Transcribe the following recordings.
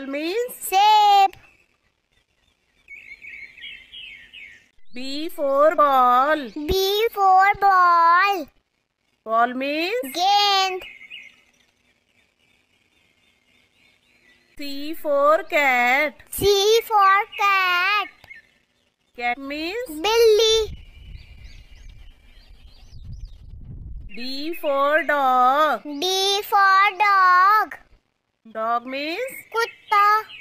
Apple means? Shape. B for ball. B for ball. Ball means? Gained. C for cat. C for cat. Cat means? Billy. D for dog. D for dog. Dog means? Kuch सकता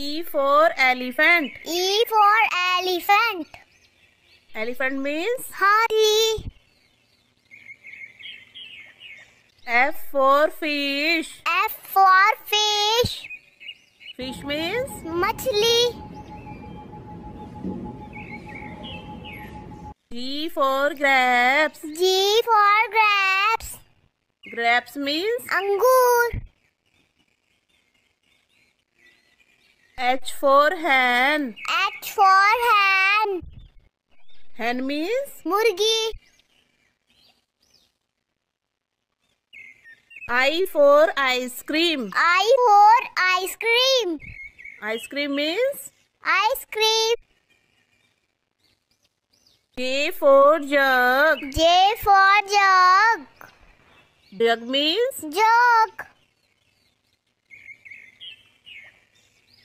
E for elephant. E for elephant. Elephant means honey. F for fish. F for fish. Fish means machli. G for grapes. G for grapes. grapes means अंगूर H for hen H for hen hen means मुर्गी I for ice cream I for ice cream ice cream means ice cream J for jug J for jug Jug means? Jug.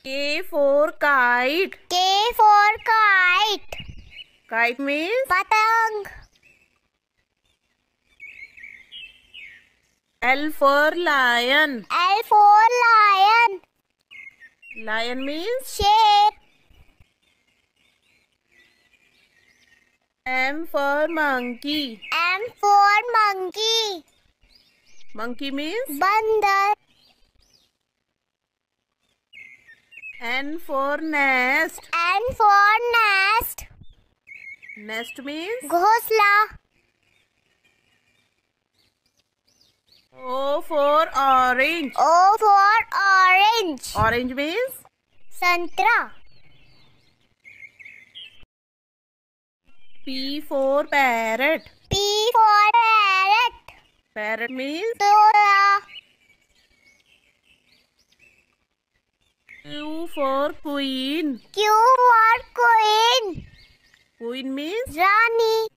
K for kite. K for kite. Kite means? Patang. L for lion. L for lion. Lion means? Sheep. M for monkey. M for monkey. Monkey means? Bandar. N for nest. N for nest. Nest means? Ghosla. O for orange. O for orange. Orange means? Santra. P for parrot. P for parrot. Parrot means? Dora. Q for queen. Q for queen. Queen means? Rani.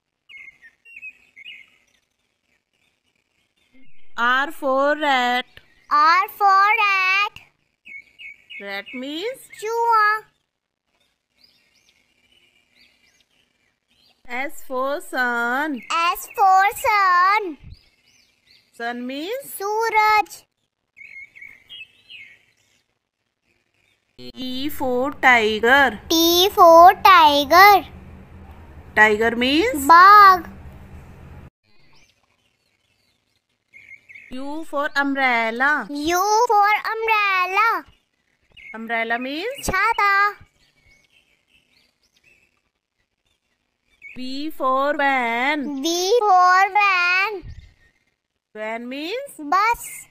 R for rat. R for rat. Rat means? Chua. S for sun. S for sun. sun means suraj T for tiger. T for tiger. Tiger means bag. U for umbrella. U for umbrella. Umbrella means chata. V for van. V for van. Van means? Bus.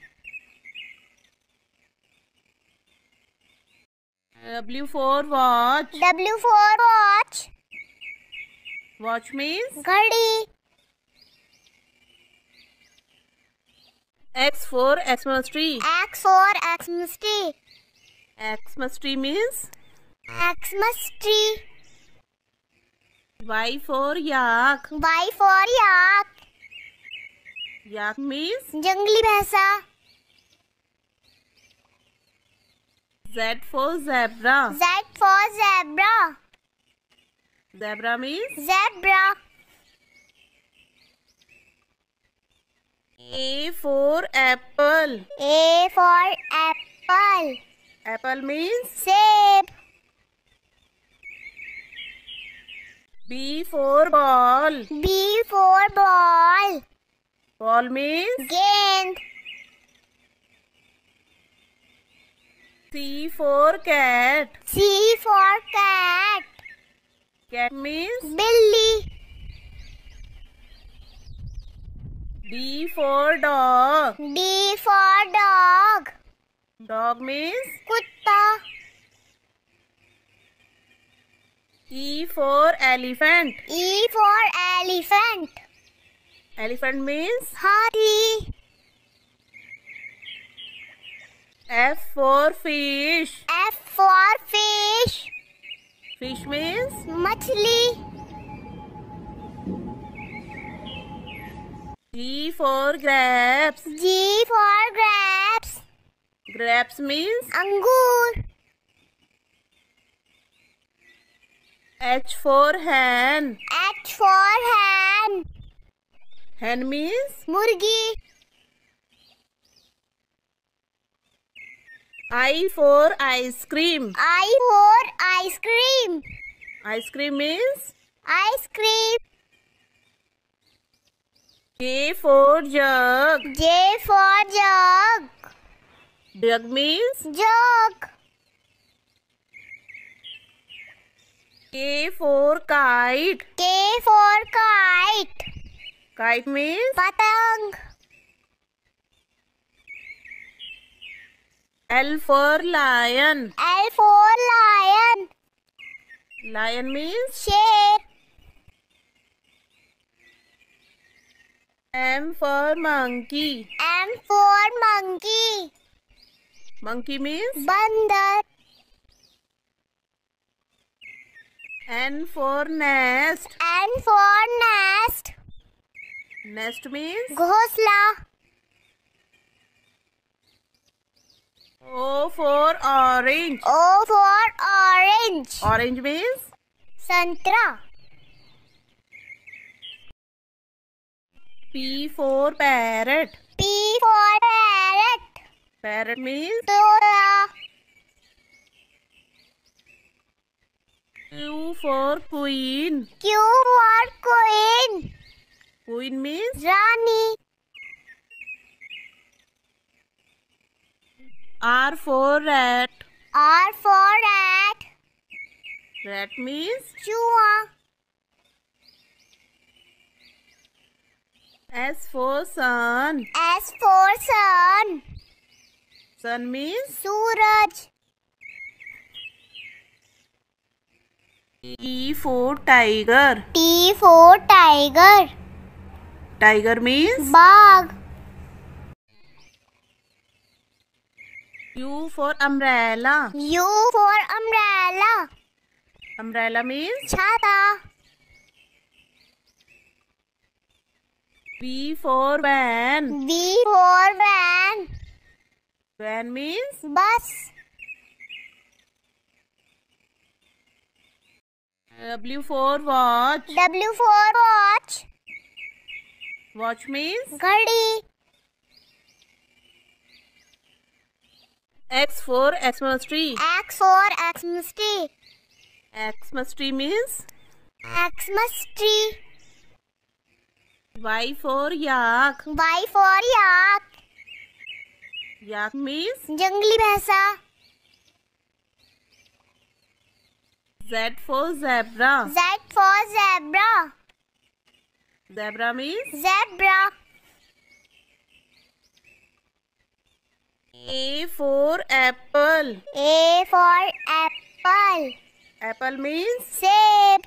W for watch. W for watch. Watch means? घड़ी. X for Xmas tree. X for Xmas tree. Xmas tree means? Xmas tree. Y for yak. Y for yak. yak means jungli bhaisa z for zebra z for zebra zebra means zebra A for apple. A for apple. Apple means save. B for ball. B for ball. Ball means गेंद C for cat. C for cat. Cat means बिल्ली D for dog. D for dog. Dog means कुत्ता E for elephant. E for elephant. Elephant means? Hurry. F for fish. F for fish. Fish means? Machli. G for grapes. G for grapes. Grapes means? Angur. H for hand. H for hand. Hen means मुर्गी I for ice cream I for ice cream ice cream means ice cream J for jug J for jug jug means jug K for kite K for kite Kite means? Patang. L for lion. L for lion. Lion means? Share. M for monkey. M for monkey. Monkey means? Bandar. N for nest. N for nest. Nest mean घोसला O for orange O for orange orange means संतरा P for parrot P for parrot parrot means Q for queen Q for queen Queen means? Rani. R for rat. R for rat. Rat means? Chua. S for sun. S for sun. Sun means? Suraj. T for tiger. T for tiger. Tiger means बाघ U for umbrella U for umbrella umbrella means छाता V for van V for van van means bus W for watch W for watch watch means घड़ी X for Xmas tree X for Xmas tree Xmas tree means Xmas tree Y for yak Y for yak yak means जंगली भैंसा Z for zebra Z for zebra Zebra means? Zebra. A for apple. A for apple. Apple means? Save.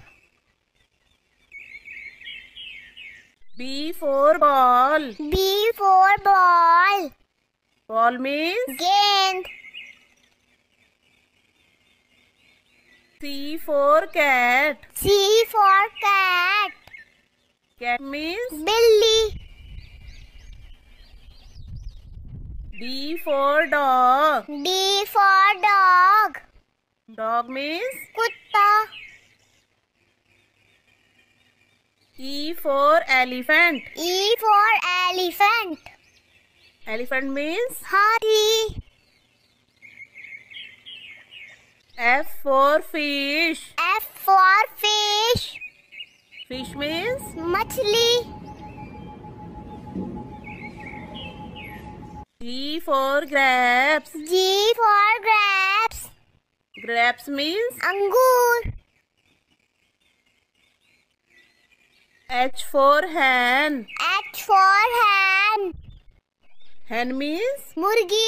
B for ball. B for ball. Ball means? gend. C for cat. C for cat. Cat means Billy. D for dog. D for dog. Dog means kutta. E for elephant. E for elephant. Elephant means Hari. F for fish. F for fish. Fish means मछली G for grapes. G for grapes. Grapes means अंगूर. H for hen. H for hen. Hen means मुर्गी.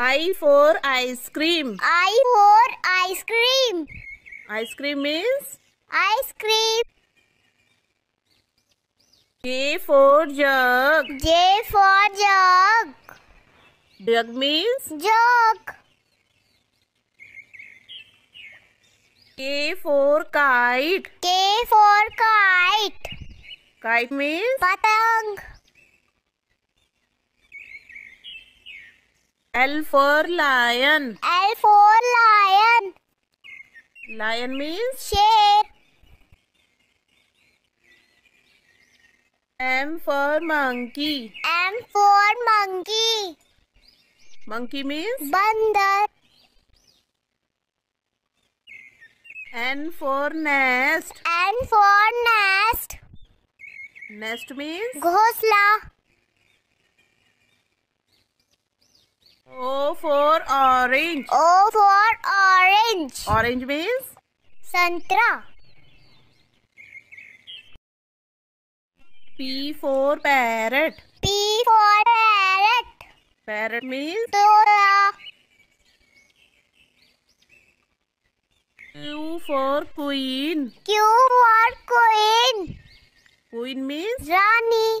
I for ice cream. I for ice cream. Ice cream means? Ice cream. J for jug. J for jug. Jug means? Jug. K for kite. K for kite. Kite means? Patang. L for lion. L for lion. Lion means शेर. M for monkey. M for monkey. Monkey means बंदर. N for nest. N for nest. Nest means घोंसला. O for orange. O for orange. Orange means? Santra. P for parrot. P for parrot. Parrot means? Dora. Q for queen. Q for queen. Queen means? Rani.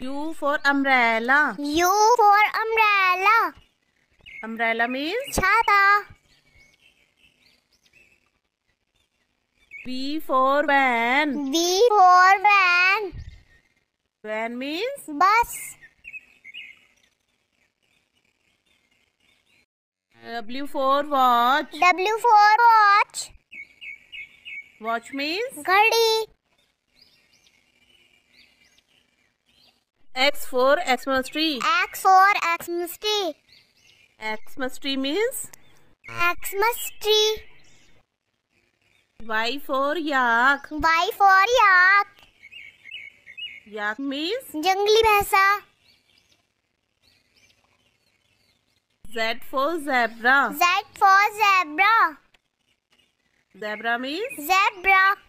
U for umbrella. U for umbrella. Umbrella means chhata. V for van. V for van. Van means bus. W for watch. W for watch. Watch means घड़ी. X for X minus 3. X for X minus 3. X minus 3 means? X minus 3. Y for yak. Y for yak. Yak means? Jungli bhesa. Z for zebra. Z for zebra. Zebra means? Zebra.